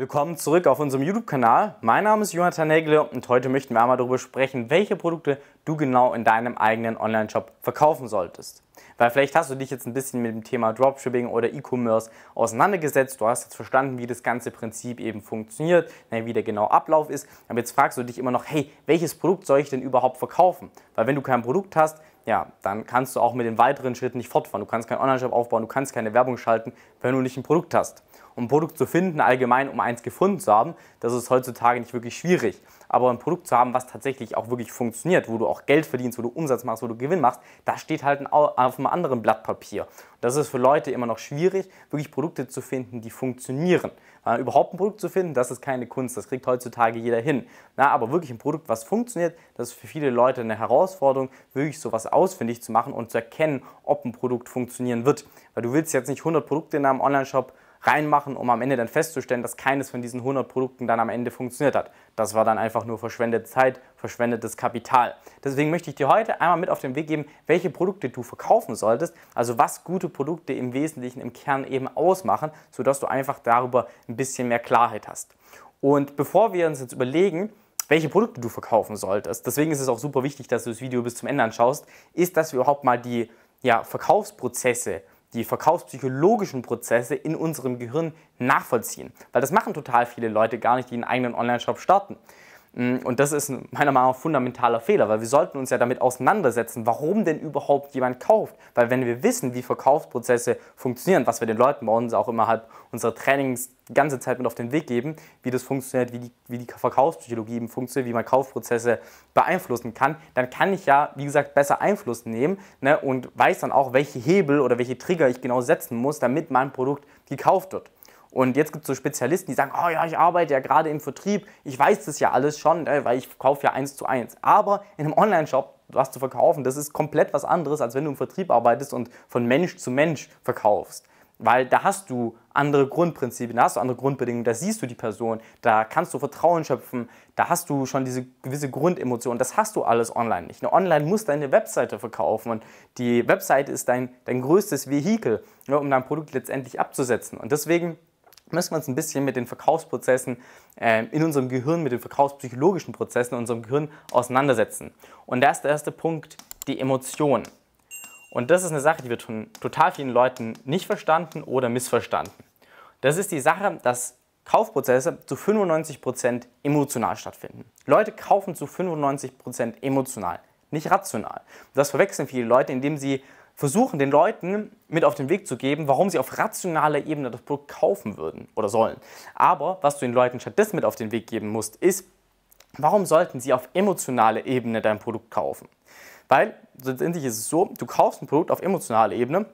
Willkommen zurück auf unserem YouTube-Kanal. Mein Name ist Jonathan Nägele und heute möchten wir einmal darüber sprechen, welche Produkte du genau in deinem eigenen Online-Shop verkaufen solltest. Weil vielleicht hast du dich jetzt ein bisschen mit dem Thema Dropshipping oder E-Commerce auseinandergesetzt, du hast jetzt verstanden, wie das ganze Prinzip eben funktioniert, ne, wie der genau Ablauf ist, aber jetzt fragst du dich immer noch, hey, welches Produkt soll ich denn überhaupt verkaufen? Weil wenn du kein Produkt hast, ja, dann kannst du auch mit den weiteren Schritten nicht fortfahren. Du kannst keinen Online-Shop aufbauen, du kannst keine Werbung schalten, wenn du nicht ein Produkt hast. Um ein Produkt zu finden, allgemein um eins gefunden zu haben, das ist heutzutage nicht wirklich schwierig. Aber ein Produkt zu haben, was tatsächlich auch wirklich funktioniert, wo du auch Geld verdienst, wo du Umsatz machst, wo du Gewinn machst, das steht halt auf einem anderen Blatt Papier. Das ist für Leute immer noch schwierig, wirklich Produkte zu finden, die funktionieren. Äh, überhaupt ein Produkt zu finden, das ist keine Kunst, das kriegt heutzutage jeder hin. Na, aber wirklich ein Produkt, was funktioniert, das ist für viele Leute eine Herausforderung, wirklich sowas ausfindig zu machen und zu erkennen, ob ein Produkt funktionieren wird. Weil du willst jetzt nicht 100 Produkte in einem Online-Shop reinmachen, um am Ende dann festzustellen, dass keines von diesen 100 Produkten dann am Ende funktioniert hat. Das war dann einfach nur verschwendete Zeit, verschwendetes Kapital. Deswegen möchte ich dir heute einmal mit auf den Weg geben, welche Produkte du verkaufen solltest, also was gute Produkte im Wesentlichen im Kern eben ausmachen, sodass du einfach darüber ein bisschen mehr Klarheit hast. Und bevor wir uns jetzt überlegen, welche Produkte du verkaufen solltest, deswegen ist es auch super wichtig, dass du das Video bis zum Ende anschaust, ist, dass wir überhaupt mal die ja, Verkaufsprozesse die verkaufspsychologischen Prozesse in unserem Gehirn nachvollziehen. Weil das machen total viele Leute gar nicht, die einen eigenen Online-Shop starten. Mm, und das ist meiner Meinung nach ein fundamentaler Fehler, weil wir sollten uns ja damit auseinandersetzen, warum denn überhaupt jemand kauft. Weil wenn wir wissen, wie Verkaufsprozesse funktionieren, was wir den Leuten bei uns auch innerhalb unserer Trainings die ganze Zeit mit auf den Weg geben, wie das funktioniert, wie die, wie die Verkaufspsychologie eben funktioniert, wie man Kaufprozesse beeinflussen kann, dann kann ich ja, wie gesagt, besser Einfluss nehmen ne, und weiß dann auch, welche Hebel oder welche Trigger ich genau setzen muss, damit mein Produkt gekauft wird. Und jetzt gibt es so Spezialisten, die sagen, oh ja, ich arbeite ja gerade im Vertrieb, ich weiß das ja alles schon, ne, weil ich kaufe ja eins zu eins. Aber in einem Online-Shop was zu verkaufen, das ist komplett was anderes, als wenn du im Vertrieb arbeitest und von Mensch zu Mensch verkaufst. Weil da hast du andere Grundprinzipien, da hast du andere Grundbedingungen, da siehst du die Person, da kannst du Vertrauen schöpfen, da hast du schon diese gewisse Grundemotion, das hast du alles online nicht. Nur online muss deine Webseite verkaufen und die Webseite ist dein, dein größtes Vehikel, ne, um dein Produkt letztendlich abzusetzen. Und deswegen müssen wir uns ein bisschen mit den Verkaufsprozessen äh, in unserem Gehirn, mit den verkaufspsychologischen Prozessen in unserem Gehirn auseinandersetzen. Und da ist der erste Punkt die Emotion. Und das ist eine Sache, die wird von total vielen Leuten nicht verstanden oder missverstanden. Das ist die Sache, dass Kaufprozesse zu 95% emotional stattfinden. Leute kaufen zu 95% emotional nicht rational. Das verwechseln viele Leute, indem sie versuchen, den Leuten mit auf den Weg zu geben, warum sie auf rationaler Ebene das Produkt kaufen würden oder sollen. Aber was du den Leuten stattdessen mit auf den Weg geben musst, ist, warum sollten sie auf emotionaler Ebene dein Produkt kaufen? Weil letztendlich ist es so, du kaufst ein Produkt auf emotionaler Ebene,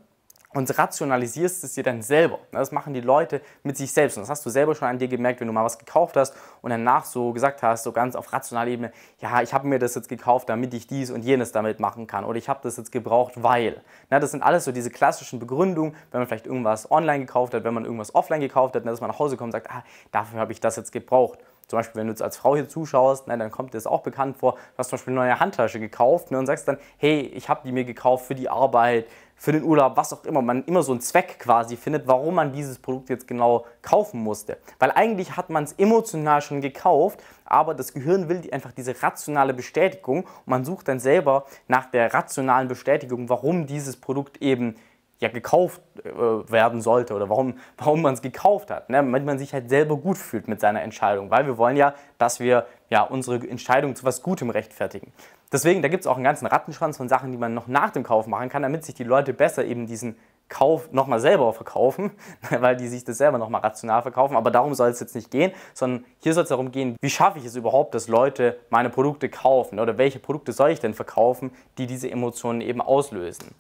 und rationalisierst es dir dann selber. Ne, das machen die Leute mit sich selbst. Und das hast du selber schon an dir gemerkt, wenn du mal was gekauft hast und danach so gesagt hast, so ganz auf rationaler Ebene, ja, ich habe mir das jetzt gekauft, damit ich dies und jenes damit machen kann. Oder ich habe das jetzt gebraucht, weil. Ne, das sind alles so diese klassischen Begründungen, wenn man vielleicht irgendwas online gekauft hat, wenn man irgendwas offline gekauft hat, ne, dass man nach Hause kommt und sagt, ah, dafür habe ich das jetzt gebraucht. Zum Beispiel, wenn du jetzt als Frau hier zuschaust, ne, dann kommt dir das auch bekannt vor, du hast zum Beispiel eine neue Handtasche gekauft ne, und sagst dann, hey, ich habe die mir gekauft für die Arbeit, für den Urlaub, was auch immer. Man immer so einen Zweck quasi findet, warum man dieses Produkt jetzt genau kaufen musste. Weil eigentlich hat man es emotional schon gekauft, aber das Gehirn will einfach diese rationale Bestätigung und man sucht dann selber nach der rationalen Bestätigung, warum dieses Produkt eben ja gekauft äh, werden sollte oder warum, warum man es gekauft hat. Ne? Damit man sich halt selber gut fühlt mit seiner Entscheidung, weil wir wollen ja, dass wir ja, unsere Entscheidung zu was Gutem rechtfertigen. Deswegen, da gibt es auch einen ganzen Rattenschwanz von Sachen, die man noch nach dem Kauf machen kann, damit sich die Leute besser eben diesen Kauf nochmal selber verkaufen, weil die sich das selber nochmal rational verkaufen. Aber darum soll es jetzt nicht gehen, sondern hier soll es darum gehen, wie schaffe ich es überhaupt, dass Leute meine Produkte kaufen oder welche Produkte soll ich denn verkaufen, die diese Emotionen eben auslösen.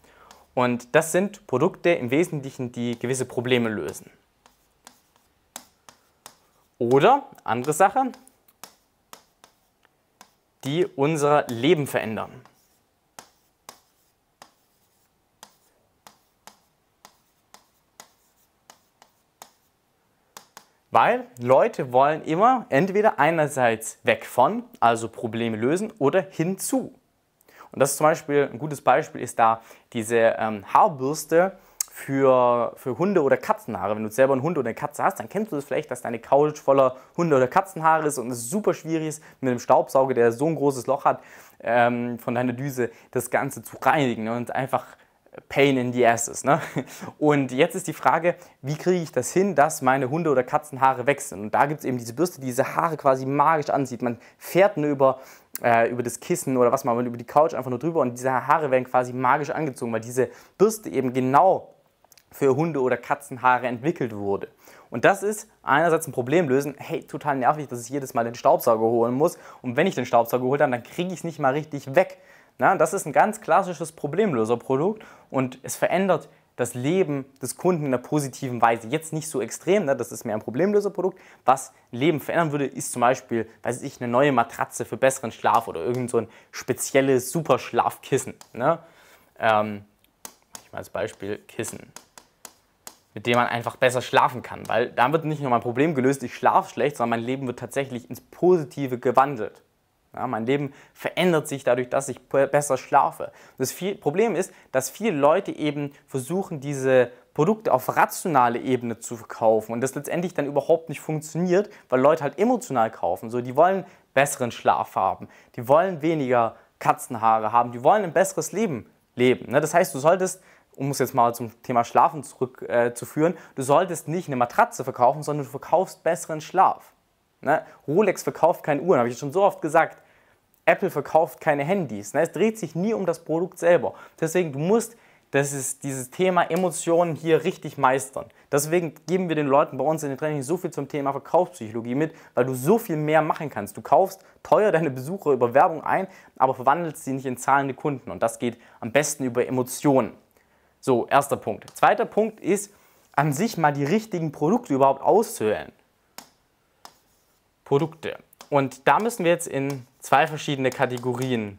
Und das sind Produkte im Wesentlichen, die gewisse Probleme lösen. Oder, andere Sachen, die unser Leben verändern. Weil Leute wollen immer entweder einerseits weg von, also Probleme lösen, oder hinzu, und das ist zum Beispiel, ein gutes Beispiel ist da diese ähm, Haarbürste, für, für Hunde- oder Katzenhaare. Wenn du selber einen Hund oder eine Katze hast, dann kennst du das vielleicht, dass deine Couch voller Hunde- oder Katzenhaare ist und es super schwierig ist, mit einem Staubsauger, der so ein großes Loch hat, ähm, von deiner Düse das Ganze zu reinigen und einfach Pain in the ass ist. Ne? Und jetzt ist die Frage, wie kriege ich das hin, dass meine Hunde- oder Katzenhaare weg Und da gibt es eben diese Bürste, die diese Haare quasi magisch ansieht. Man fährt nur über äh, über das Kissen oder was man über die Couch einfach nur drüber und diese Haare werden quasi magisch angezogen, weil diese Bürste eben genau für Hunde- oder Katzenhaare entwickelt wurde. Und das ist einerseits ein Problem lösen, hey, total nervig, dass ich jedes Mal den Staubsauger holen muss. Und wenn ich den Staubsauger geholt habe, dann kriege ich es nicht mal richtig weg. Na, das ist ein ganz klassisches Problemlöserprodukt und es verändert das Leben des Kunden in einer positiven Weise. Jetzt nicht so extrem, ne? das ist mehr ein Problemlöserprodukt. Was Leben verändern würde, ist zum Beispiel, weiß ich, eine neue Matratze für besseren Schlaf oder irgend so ein spezielles Superschlafkissen. Ne? Ähm, ich mal als Beispiel Kissen mit dem man einfach besser schlafen kann. Weil da wird nicht nur mein Problem gelöst, ich schlafe schlecht, sondern mein Leben wird tatsächlich ins Positive gewandelt. Ja, mein Leben verändert sich dadurch, dass ich besser schlafe. Das viel, Problem ist, dass viele Leute eben versuchen, diese Produkte auf rationale Ebene zu verkaufen und das letztendlich dann überhaupt nicht funktioniert, weil Leute halt emotional kaufen. So, die wollen besseren Schlaf haben, die wollen weniger Katzenhaare haben, die wollen ein besseres Leben leben. Ne? Das heißt, du solltest um es jetzt mal zum Thema Schlafen zurückzuführen, äh, du solltest nicht eine Matratze verkaufen, sondern du verkaufst besseren Schlaf. Ne? Rolex verkauft keine Uhren, habe ich schon so oft gesagt. Apple verkauft keine Handys. Ne? Es dreht sich nie um das Produkt selber. Deswegen, du musst das ist dieses Thema Emotionen hier richtig meistern. Deswegen geben wir den Leuten bei uns in den Trainings so viel zum Thema Verkaufspsychologie mit, weil du so viel mehr machen kannst. Du kaufst teuer deine Besucher über Werbung ein, aber verwandelst sie nicht in zahlende Kunden. Und das geht am besten über Emotionen. So, erster Punkt. Zweiter Punkt ist, an sich mal die richtigen Produkte überhaupt auszuwählen. Produkte. Und da müssen wir jetzt in zwei verschiedene Kategorien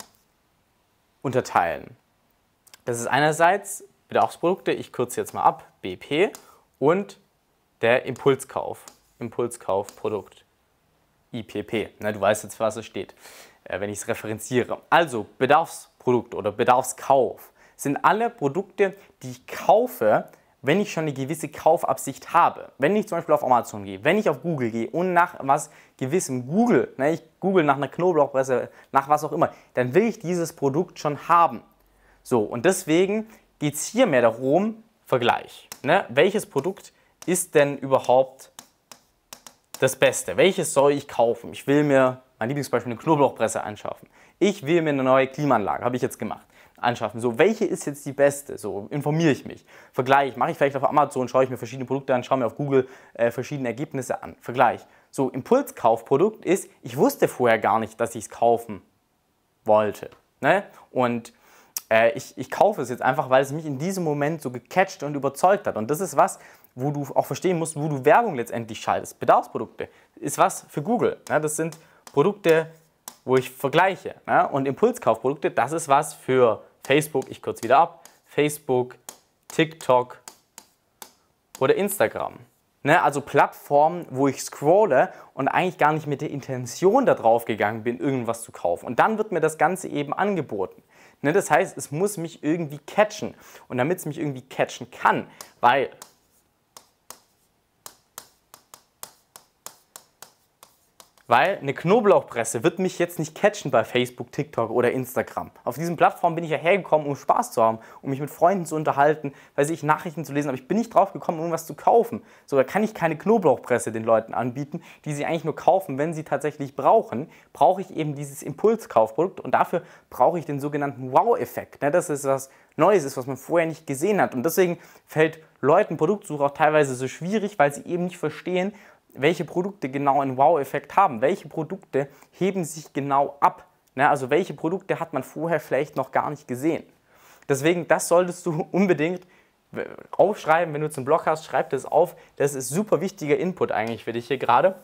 unterteilen. Das ist einerseits Bedarfsprodukte, ich kürze jetzt mal ab, BP, und der Impulskauf, Impulskaufprodukt, IPP. Na, du weißt jetzt, was es steht, äh, wenn ich es referenziere. Also Bedarfsprodukte oder Bedarfskauf sind alle Produkte, die ich kaufe, wenn ich schon eine gewisse Kaufabsicht habe, wenn ich zum Beispiel auf Amazon gehe, wenn ich auf Google gehe und nach was gewissem Google, ne, ich google nach einer Knoblauchpresse, nach was auch immer, dann will ich dieses Produkt schon haben. So, und deswegen geht es hier mehr darum, Vergleich. Ne? Welches Produkt ist denn überhaupt das Beste? Welches soll ich kaufen? Ich will mir, mein Lieblingsbeispiel, eine Knoblauchpresse anschaffen. Ich will mir eine neue Klimaanlage, habe ich jetzt gemacht anschaffen. So, welche ist jetzt die beste? So, informiere ich mich, Vergleich, mache ich vielleicht auf Amazon, schaue ich mir verschiedene Produkte an, schaue mir auf Google äh, verschiedene Ergebnisse an, vergleich. So, Impulskaufprodukt ist, ich wusste vorher gar nicht, dass ich es kaufen wollte. Ne? Und äh, ich, ich kaufe es jetzt einfach, weil es mich in diesem Moment so gecatcht und überzeugt hat. Und das ist was, wo du auch verstehen musst, wo du Werbung letztendlich schaltest. Bedarfsprodukte ist was für Google. Ne? Das sind Produkte, wo ich vergleiche. Ne? Und Impulskaufprodukte, das ist was für Facebook, ich kürze wieder ab, Facebook, TikTok oder Instagram. Ne? Also Plattformen, wo ich scrolle und eigentlich gar nicht mit der Intention darauf gegangen bin, irgendwas zu kaufen. Und dann wird mir das Ganze eben angeboten. Ne? Das heißt, es muss mich irgendwie catchen. Und damit es mich irgendwie catchen kann, weil Weil eine Knoblauchpresse wird mich jetzt nicht catchen bei Facebook, TikTok oder Instagram. Auf diesen Plattformen bin ich ja hergekommen, um Spaß zu haben, um mich mit Freunden zu unterhalten, weiß ich, Nachrichten zu lesen, aber ich bin nicht drauf gekommen, um was zu kaufen. Sogar kann ich keine Knoblauchpresse den Leuten anbieten, die sie eigentlich nur kaufen, wenn sie tatsächlich brauchen. Brauche ich eben dieses Impulskaufprodukt und dafür brauche ich den sogenannten Wow-Effekt. Ne? Das ist was Neues ist, was man vorher nicht gesehen hat. Und deswegen fällt Leuten Produktsuche auch teilweise so schwierig, weil sie eben nicht verstehen, welche Produkte genau einen Wow-Effekt haben, welche Produkte heben sich genau ab. Ne? Also welche Produkte hat man vorher vielleicht noch gar nicht gesehen. Deswegen, das solltest du unbedingt aufschreiben, wenn du zum Blog hast, schreib das auf. Das ist super wichtiger Input eigentlich für dich hier gerade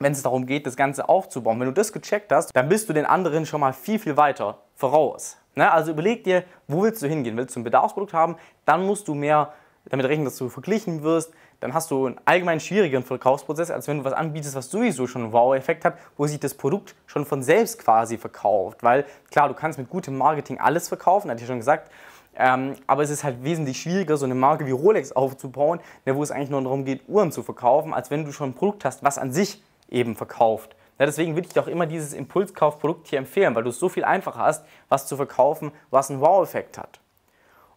wenn es darum geht, das Ganze aufzubauen. Wenn du das gecheckt hast, dann bist du den anderen schon mal viel, viel weiter voraus. Ne? Also überleg dir, wo willst du hingehen? Willst du ein Bedarfsprodukt haben? Dann musst du mehr damit rechnen, dass du verglichen wirst, dann hast du einen allgemein schwierigeren Verkaufsprozess, als wenn du was anbietest, was sowieso schon einen Wow-Effekt hat, wo sich das Produkt schon von selbst quasi verkauft. Weil klar, du kannst mit gutem Marketing alles verkaufen, hatte ich schon gesagt, ähm, aber es ist halt wesentlich schwieriger, so eine Marke wie Rolex aufzubauen, ne, wo es eigentlich nur darum geht, Uhren zu verkaufen, als wenn du schon ein Produkt hast, was an sich eben verkauft. Ja, ne, deswegen würde ich dir auch immer dieses Impulskaufprodukt hier empfehlen, weil du es so viel einfacher hast, was zu verkaufen, was einen Wow-Effekt hat.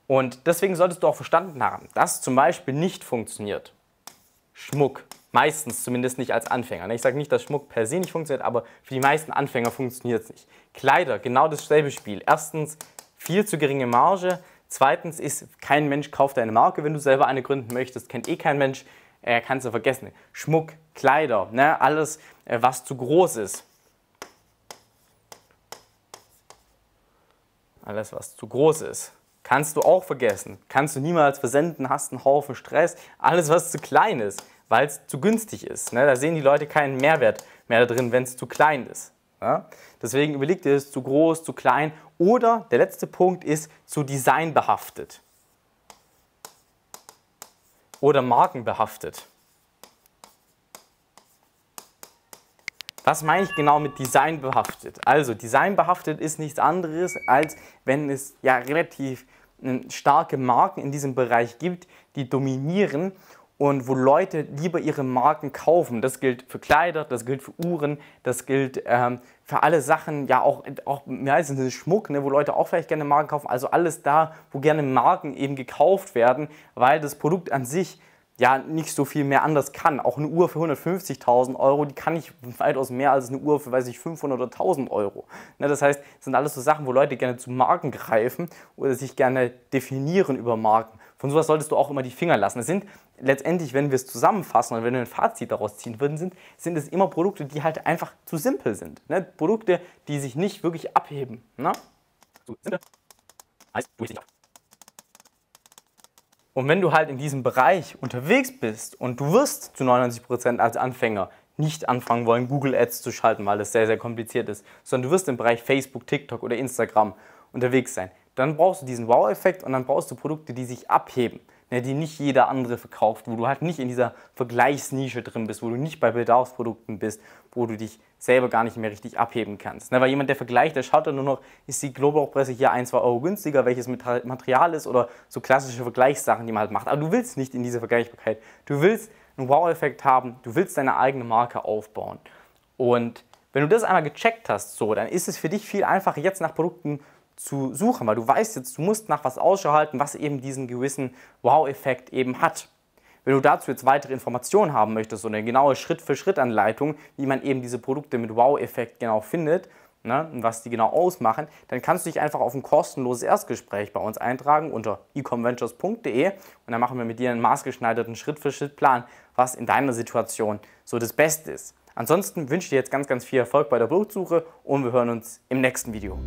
Und deswegen solltest du auch verstanden haben, dass zum Beispiel nicht funktioniert. Schmuck. Meistens zumindest nicht als Anfänger. Ne? Ich sage nicht, dass Schmuck per se nicht funktioniert, aber für die meisten Anfänger funktioniert es nicht. Kleider, genau dasselbe Spiel. Erstens viel zu geringe Marge. Zweitens ist kein Mensch kauft eine Marke, wenn du selber eine gründen möchtest, kennt eh kein Mensch. Äh, kannst du vergessen. Schmuck, Kleider, ne? alles, äh, was zu groß ist. Alles, was zu groß ist. Kannst du auch vergessen. Kannst du niemals versenden, hast einen Haufen Stress. Alles, was zu klein ist, weil es zu günstig ist. Ne? Da sehen die Leute keinen Mehrwert mehr da drin, wenn es zu klein ist. Ja? Deswegen überleg dir, ist es zu groß, zu klein oder der letzte Punkt ist zu designbehaftet oder markenbehaftet. Was meine ich genau mit designbehaftet? Also designbehaftet ist nichts anderes, als wenn es ja relativ starke Marken in diesem Bereich gibt, die dominieren und wo Leute lieber ihre Marken kaufen. Das gilt für Kleider, das gilt für Uhren, das gilt ähm, für alle Sachen, ja auch, auch meistens ja, Schmuck, ne, wo Leute auch vielleicht gerne Marken kaufen. Also alles da, wo gerne Marken eben gekauft werden, weil das Produkt an sich ja nicht so viel mehr anders kann. Auch eine Uhr für 150.000 Euro, die kann ich weitaus mehr als eine Uhr für, weiß ich, 500 oder 1.000 Euro. Ne, das heißt, das sind alles so Sachen, wo Leute gerne zu Marken greifen oder sich gerne definieren über Marken. Von sowas solltest du auch immer die Finger lassen. Es sind letztendlich, wenn wir es zusammenfassen und wenn wir ein Fazit daraus ziehen würden, sind, sind es immer Produkte, die halt einfach zu simpel sind. Ne? Produkte, die sich nicht wirklich abheben. Ne? So, simpel. Also, heißt, du nicht auf. Und wenn du halt in diesem Bereich unterwegs bist und du wirst zu 99% Prozent als Anfänger nicht anfangen wollen, Google Ads zu schalten, weil das sehr, sehr kompliziert ist, sondern du wirst im Bereich Facebook, TikTok oder Instagram unterwegs sein, dann brauchst du diesen Wow-Effekt und dann brauchst du Produkte, die sich abheben, ne, die nicht jeder andere verkauft, wo du halt nicht in dieser Vergleichsnische drin bist, wo du nicht bei Bedarfsprodukten bist, wo du dich selber gar nicht mehr richtig abheben kannst. Ne? Weil jemand, der vergleicht, der schaut dann nur noch, ist die Knoblauchpresse hier ein, zwei Euro günstiger, welches Material ist oder so klassische Vergleichssachen, die man halt macht. Aber du willst nicht in diese Vergleichbarkeit. Du willst einen Wow-Effekt haben, du willst deine eigene Marke aufbauen. Und wenn du das einmal gecheckt hast, so, dann ist es für dich viel einfacher, jetzt nach Produkten zu suchen, weil du weißt jetzt, du musst nach was Ausschau halten, was eben diesen gewissen Wow-Effekt eben hat. Wenn du dazu jetzt weitere Informationen haben möchtest und eine genaue Schritt-für-Schritt-Anleitung, wie man eben diese Produkte mit Wow-Effekt genau findet, ne, und was die genau ausmachen, dann kannst du dich einfach auf ein kostenloses Erstgespräch bei uns eintragen unter ecomventures.de und dann machen wir mit dir einen maßgeschneiderten Schritt-für-Schritt-Plan, was in deiner Situation so das Beste ist. Ansonsten wünsche ich dir jetzt ganz, ganz viel Erfolg bei der Produktsuche und wir hören uns im nächsten Video.